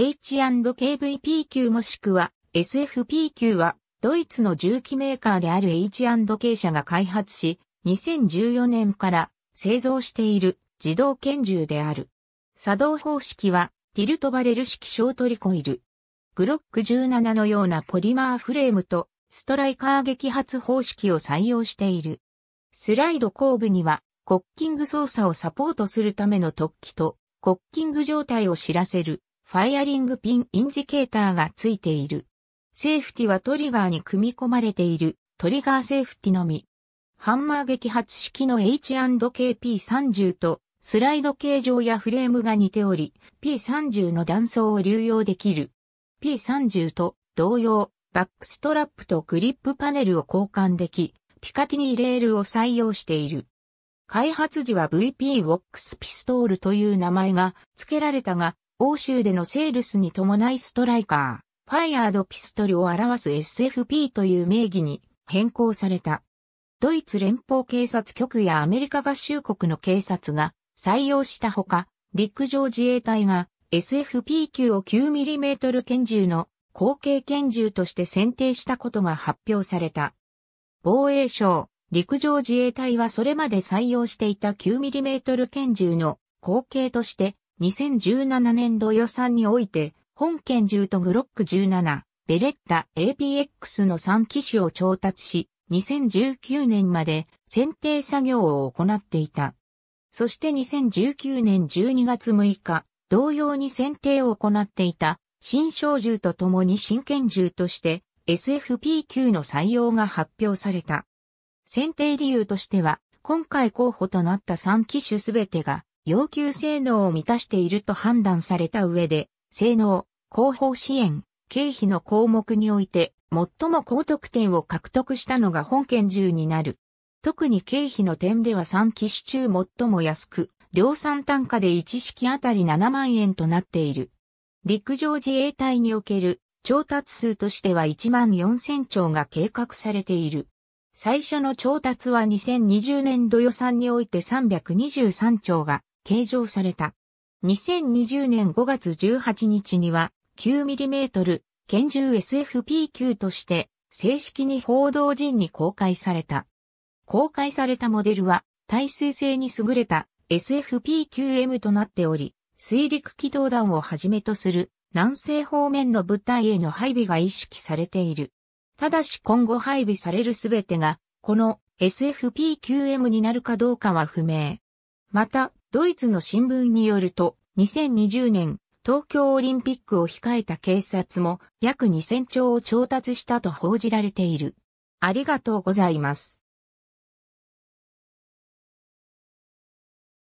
H&KVP 級もしくは SFP 級はドイツの重機メーカーである H&K 社が開発し、2014年から製造している自動拳銃である。作動方式はティルトバレル式ショートリコイル。グロック17のようなポリマーフレームとストライカー撃発方式を採用している。スライド後部にはコッキング操作をサポートするための突起とコッキング状態を知らせるファイアリングピンインジケーターがついている。セーフティはトリガーに組み込まれているトリガーセーフティのみ。ハンマー撃発式の H&KP30 とスライド形状やフレームが似ており、P30 の断層を流用できる。P30 と同様、バックストラップとグリップパネルを交換でき、ピカティニーレールを採用している。開発時は VP ウォックスピストールという名前が付けられたが、欧州でのセールスに伴いストライカー、ファイアードピストルを表す SFP という名義に変更された。ドイツ連邦警察局やアメリカ合衆国の警察が採用したほか、陸上自衛隊が SFP 級を 9mm 拳銃の後継拳銃として選定したことが発表された。防衛省、陸上自衛隊はそれまで採用していた 9mm 拳銃の後継として2017年度予算において、本拳銃とグロック17、ベレッタ APX の3機種を調達し、2019年まで選定作業を行っていた。そして2019年12月6日、同様に選定を行っていた新小銃とともに新拳銃として s f p q の採用が発表された。選定理由としては、今回候補となった3機種すべてが要求性能を満たしていると判断された上で、性能、広報支援、経費の項目において、最も高得点を獲得したのが本件10になる。特に経費の点では3機種中最も安く、量産単価で1式あたり7万円となっている。陸上自衛隊における調達数としては1万4000兆が計画されている。最初の調達は2020年度予算において323兆が計上された。2020年5月18日には 9mm 拳銃 SFP9 として正式に報道陣に公開された。公開されたモデルは耐水性に優れた SFP9M となっており、水陸機動団をはじめとする南西方面の部隊への配備が意識されている。ただし今後配備されるすべてが、この SFP9M になるかどうかは不明。また、ドイツの新聞によると、2020年、東京オリンピックを控えた警察も約2000兆を調達したと報じられている。ありがとうございます。